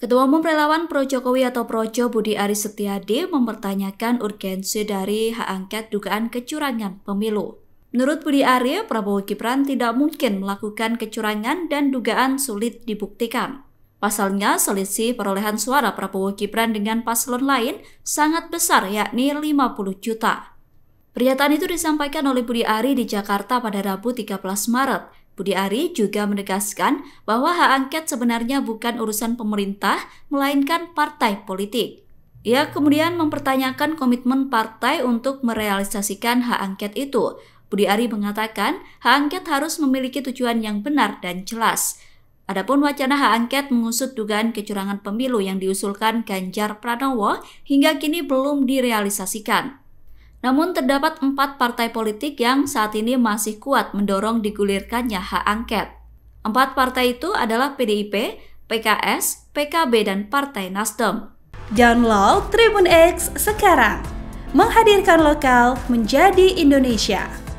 Ketua Umum Relawan Pro Jokowi atau Projo Budi Aris Setiadi mempertanyakan urgensi dari hak angket dugaan kecurangan pemilu. Menurut Budi Ari, Prabowo Gibran tidak mungkin melakukan kecurangan dan dugaan sulit dibuktikan. Pasalnya, selisih perolehan suara Prabowo Gibran dengan paslon lain sangat besar yakni 50 juta. Pernyataan itu disampaikan oleh Budi Ari di Jakarta pada Rabu 13 Maret Budi Ari juga menegaskan bahwa hak angket sebenarnya bukan urusan pemerintah, melainkan partai politik. Ia kemudian mempertanyakan komitmen partai untuk merealisasikan hak angket itu. Budi Ari mengatakan hak angket harus memiliki tujuan yang benar dan jelas. Adapun wacana hak angket mengusut dugaan kecurangan pemilu yang diusulkan Ganjar Pranowo hingga kini belum direalisasikan. Namun terdapat empat partai politik yang saat ini masih kuat mendorong digulirkannya hak angket. Empat partai itu adalah PDIP, PKS, PKB, dan Partai Nasdem. Download Tribun X sekarang, menghadirkan lokal menjadi Indonesia.